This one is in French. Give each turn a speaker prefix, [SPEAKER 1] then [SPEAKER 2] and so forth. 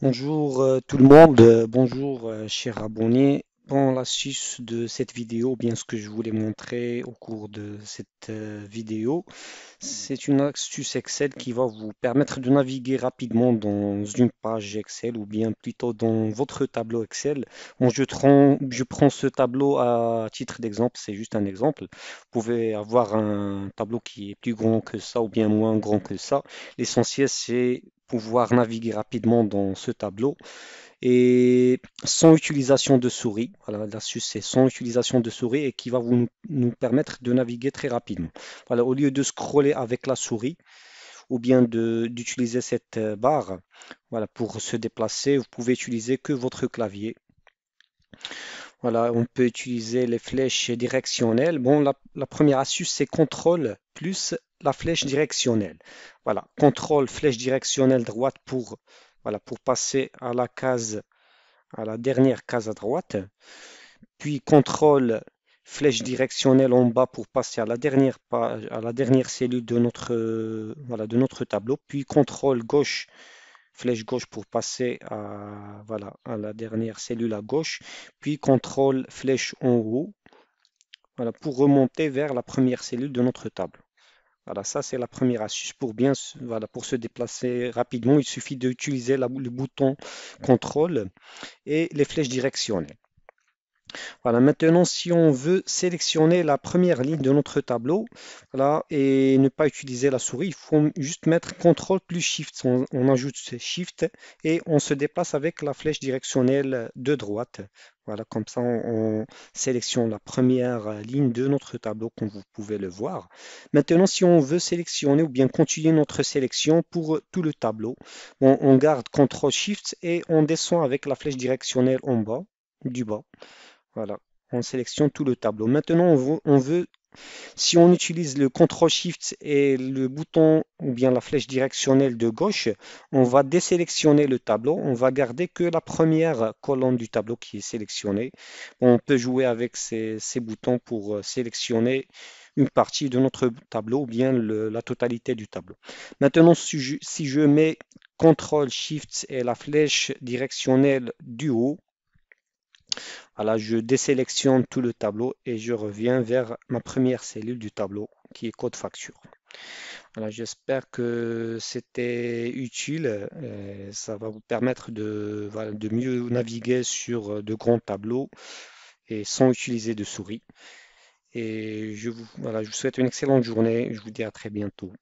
[SPEAKER 1] Bonjour euh, tout le monde, euh, bonjour euh, chers abonnés. Dans l'astuce de cette vidéo, bien ce que je voulais montrer au cours de cette vidéo, c'est une astuce Excel qui va vous permettre de naviguer rapidement dans une page Excel ou bien plutôt dans votre tableau Excel. je prends ce tableau à titre d'exemple, c'est juste un exemple. Vous pouvez avoir un tableau qui est plus grand que ça ou bien moins grand que ça. L'essentiel, c'est pouvoir naviguer rapidement dans ce tableau. Et sans utilisation de souris, voilà, l'astuce c'est sans utilisation de souris et qui va vous, nous permettre de naviguer très rapidement. Voilà, au lieu de scroller avec la souris ou bien d'utiliser cette euh, barre voilà, pour se déplacer, vous pouvez utiliser que votre clavier. Voilà, on peut utiliser les flèches directionnelles. Bon, la, première astuce, c'est contrôle plus la flèche directionnelle. Voilà, contrôle flèche directionnelle droite pour, voilà, pour passer à la case, à la dernière case à droite. Puis contrôle flèche directionnelle en bas pour passer à la dernière page, à la dernière cellule de notre, voilà, de notre tableau. Puis contrôle gauche flèche gauche pour passer à, voilà, la dernière cellule à gauche, puis contrôle flèche en haut voilà, pour remonter vers la première cellule de notre tableau. Voilà, ça c'est la première astuce pour bien, voilà, pour se déplacer rapidement, il suffit d'utiliser le bouton contrôle et les flèches directionnelles. Voilà, maintenant, si on veut sélectionner la première ligne de notre tableau voilà, et ne pas utiliser la souris, il faut juste mettre CTRL plus SHIFT. On, ajoute ajoute SHIFT et on se déplace avec la flèche directionnelle de droite. Voilà, comme ça, on, sélectionne la première ligne de notre tableau, comme vous pouvez le voir. Maintenant, si on veut sélectionner ou bien continuer notre sélection pour tout le tableau, on, on garde CTRL-SHIFT et on descend avec la flèche directionnelle en bas, du bas. Voilà, on sélectionne tout le tableau. Maintenant, on veut, si on utilise le CTRL SHIFT et le bouton ou bien la flèche directionnelle de gauche, on va désélectionner le tableau, on va garder que la première colonne du tableau qui est sélectionnée. On peut jouer avec ces, boutons pour euh, sélectionner une partie de notre tableau ou bien la totalité du tableau. Maintenant, si si je mets CTRL SHIFT et la flèche directionnelle du haut, voilà, je désélectionne tout le tableau et je reviens vers ma première cellule du tableau qui est code facture. Voilà, j'espère que c'était utile. Euh, ça va vous permettre de, mieux naviguer sur euh, de grands tableaux et sans utiliser de souris. Et je vous, voilà, je vous souhaite une excellente journée. Je vous dis à très bientôt.